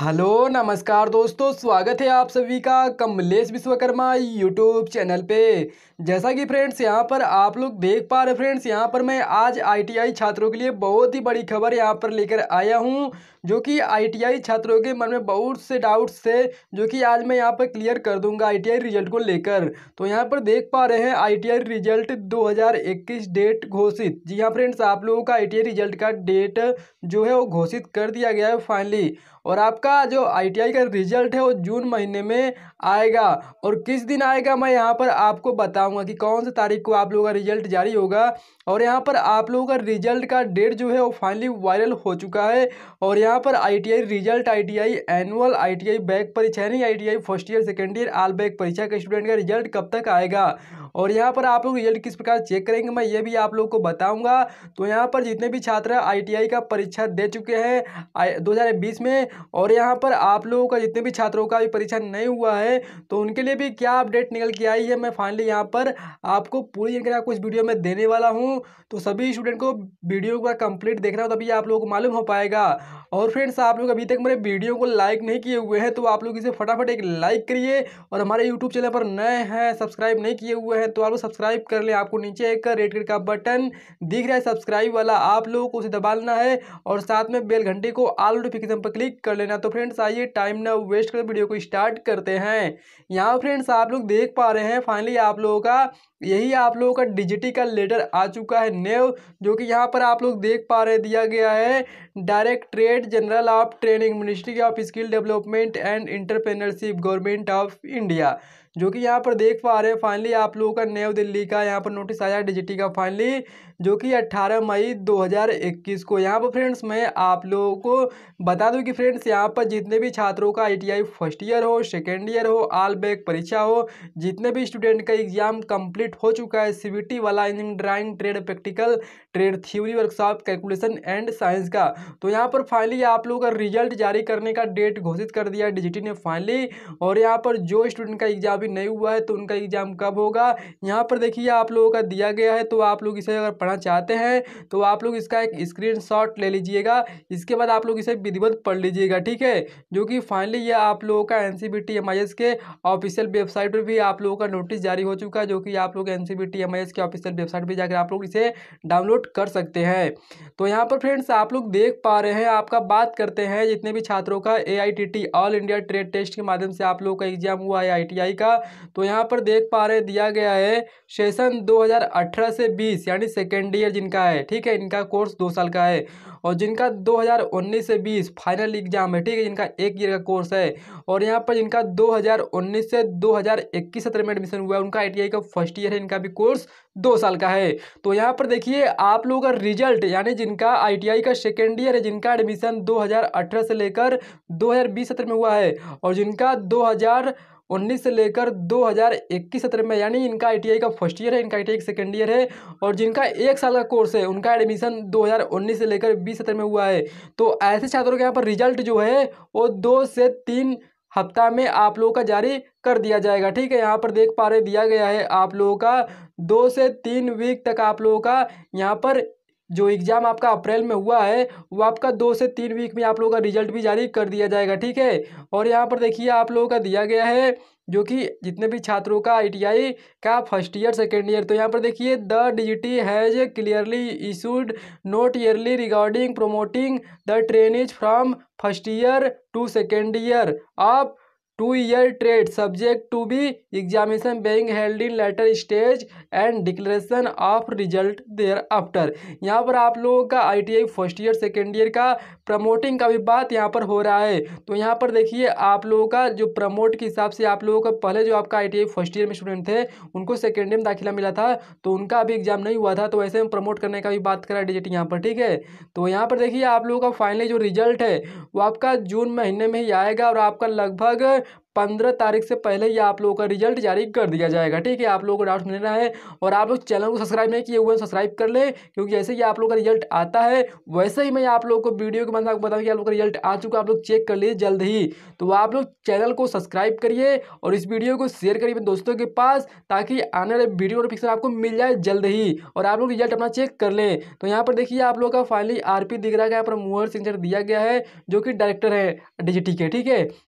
hello नमस्कार दोस्तों स्वागत है आप सभी का कमलेश विश्वकर्मा यूट्यूब चैनल पे जैसा कि फ्रेंड्स यहां पर आप लोग देख पा रहे फ्रेंड्स यहां पर मैं आज आईटीआई छात्रों के लिए बहुत ही बड़ी खबर यहां पर लेकर आया हूं जो कि आईटीआई छात्रों के मन में बहुत से डाउट्स थे जो कि आज मैं यहाँ पर क्लियर कर दूंगा आई रिजल्ट को लेकर तो यहाँ पर देख पा रहे हैं आई रिजल्ट इक्कीस डेट घोषित जी हाँ फ्रेंड्स आप लोगों का आई रिजल्ट का डेट जो है वो घोषित कर दिया गया है फाइनली और आपका आपका जो आईटीआई का रिजल्ट है वो जून महीने में आएगा और किस दिन आएगा मैं यहाँ पर आपको बताऊँगा कि कौन सी तारीख को आप लोगों का रिजल्ट जारी होगा और यहाँ पर आप लोगों का रिजल्ट का डेट जो है वो फाइनली वायरल हो चुका है और यहाँ पर ITI result ITI annual ITI back परीक्षा यानी ITI first year second year all back परीक्षा के स्टूडेंट का रिजल्ट कब तक आएगा और यहाँ पर आप लोग रिजल्ट किस प्रकार चेक करेंगे मैं ये भी आप लोग को बताऊँगा तो यहाँ पर जितने भी छात्र आई का परीक्षा दे चुके हैं दो में और यहाँ पर आप लोगों का जितने भी छात्रों का भी परीक्षा नहीं हुआ है तो उनके लिए भी क्या अपडेट निकल के आई है मैं फाइनली यहाँ पर आपको पूरी जानकारी आपको इस वीडियो में देने वाला हूँ तो सभी स्टूडेंट को वीडियो का कंप्लीट देखना हो तभी आप लोगों को मालूम हो पाएगा और फ्रेंड्स आप लोग अभी तक मेरे वीडियो को लाइक नहीं किए हुए हैं तो आप लोग इसे फटाफट एक लाइक करिए और हमारे यूट्यूब चैनल पर नए हैं सब्सक्राइब नहीं किए हुए हैं तो आप लोग सब्सक्राइब कर लें आपको नीचे एक रेड कलर का बटन दिख रहा है सब्सक्राइब वाला आप लोगों को उसे दबा लेना है और साथ में बेल घंटे को आल नोटिफिकेशन पर क्लिक कर लेना तो फ्रेंड्स आइए टाइम ना वेस्ट कर वीडियो को स्टार्ट करते हैं यहाँ फ्रेंड्स आप लोग देख पा रहे हैं फाइनली आप लोगों का यही आप लोगों का डिजिटी का लेटर आ चुका है नेव जो कि यहाँ पर आप लोग देख पा रहे दिया गया है directorate general of training ministry of skill development and entrepreneurship government of India जो कि यहाँ पर देख पा रहे हैं फाइनली आप लोगों का नव दिल्ली का यहाँ पर नोटिस आया डिजिटी का फाइनली जो कि 18 मई 2021 को यहाँ पर फ्रेंड्स मैं आप लोगों को बता दूं कि फ्रेंड्स यहाँ पर जितने भी छात्रों का आई फर्स्ट ईयर हो सेकेंड ईयर हो आल बैक परीक्षा हो जितने भी स्टूडेंट का एग्ज़ाम कंप्लीट हो चुका है सी वाला engineering drawing trade practical trade theory workshop calculation and science का तो यहाँ पर फाइनली आप लोगों का रिजल्ट जारी करने का डेट घोषित कर दिया डिजिटी ने फाइनली और यहाँ पर जो स्टूडेंट का एग्जाम भी नहीं हुआ है तो उनका एग्ज़ाम कब होगा यहाँ पर देखिए आप लोगों का दिया गया है तो आप लोग इसे अगर पढ़ना चाहते हैं तो आप लोग इसका एक स्क्रीन ले लीजिएगा इसके बाद आप लोग इसे विधिवत पढ़ लीजिएगा ठीक है जो कि फाइनली यह आप लोगों का एन सी के ऑफिशियल वेबसाइट पर भी आप लोगों का नोटिस जारी हो चुका है जो कि आप लोग एन सी के ऑफिशियल वेबसाइट पर जाकर आप लोग इसे डाउनलोड कर सकते हैं तो यहाँ पर फ्रेंड्स आप लोग देख पा रहे हैं आपका बात करते हैं जितने भी छात्रों का A I T T all India trade test के माध्यम से आप लोगों का एग्जाम हुआ है आई टी आई का जाएगा तो यहाँ पर देख पा रहे दिया गया है सेशन 2018 से 20 यानी सेकेंड ईयर जिनका है ठीक है इनका कोर्स दो साल का है और जिनका 2019 से 20 फाइनल एग्जाम है ठीक है जिनका एक ईयर का कोर्स है और यहाँ पर जिनका 2019 से 2021 सत्र में एडमिशन हुआ है उनका आई का फर्स्ट ईयर है इनका भी कोर्स दो साल का है तो यहाँ पर देखिए आप लोगों का रिजल्ट यानी जिनका आईटीआई का सेकेंड ईयर है जिनका एडमिशन 2018 से लेकर 2020 सत्र में हुआ है और जिनका 2000 उन्नीस से लेकर दो हज़ार इक्कीस सत्र में यानी इनका आई का फर्स्ट ईयर है इनका आई का सेकेंड ईयर है और जिनका एक साल का कोर्स है उनका एडमिशन दो हज़ार उन्नीस से लेकर बीस सत्र में हुआ है तो ऐसे छात्रों के यहाँ पर रिजल्ट जो है वो दो से तीन हफ्ता में आप लोगों का जारी कर दिया जाएगा ठीक है यहाँ पर देख पा रहे दिया गया है आप लोगों का दो से तीन वीक तक आप लोगों का यहाँ पर जो एग्ज़ाम आपका अप्रैल में हुआ है वो आपका दो से तीन वीक में आप लोगों का रिजल्ट भी जारी कर दिया जाएगा ठीक है और यहाँ पर देखिए आप लोगों का दिया गया है जो कि जितने भी छात्रों का आईटीआई का फर्स्ट ईयर सेकेंड ईयर तो यहाँ पर देखिए the DGT has clearly issued note earlier regarding promoting the trainees from first year to second year आप two year trade subject to be examination being held in later stage and declaration of result thereafter यहाँ पर आप लोगों का ITI first year second year का promoting का भी बात यहाँ पर हो रहा है तो यहाँ पर देखिए आप लोगों का जो प्रमोट के हिसाब से आप लोगों का पहले जो आपका आई फर्स्ट ईयर में स्टूडेंट थे उनको सेकेंड ईयर में दाखिला मिला था तो उनका अभी एग्जाम नहीं हुआ था तो ऐसे में प्रमोट करने का भी बात करा डिजिट यहाँ पर ठीक है तो यहाँ पर देखिए आप लोगों का फाइनली जो रिजल्ट है वो आपका जून महीने में ही आएगा और आपका लगभग पंद्रह तारीख से पहले ही आप लोगों का रिजल्ट जारी कर दिया जाएगा ठीक है आप लोगों को डाउट लेना है और आप लोग चैनल को सब्सक्राइब नहीं किए हुए सब्सक्राइब कर लें क्योंकि जैसे ही आप लोग का रिजल्ट आता है वैसे ही मैं आप लोग को वीडियो के माध्यम आपको बताऊँ कि आप लोग का रिजल्ट आ चुका आप लोग चेक कर लीजिए जल्द ही तो आप लोग चैनल को सब्सक्राइब करिए और इस वीडियो को शेयर करिए अपने दोस्तों के पास ताकि आने वाले वीडियो नोटिफिकेशन आपको मिल जाए जल्द ही और आप लोग रिजल्ट अपना चेक कर लें तो यहाँ पर देखिए आप लोग का फाइनली पी दिख रहा है यहाँ पर मोहर सिंह दिया गया है जो कि डायरेक्टर है डिजिटी के ठीक है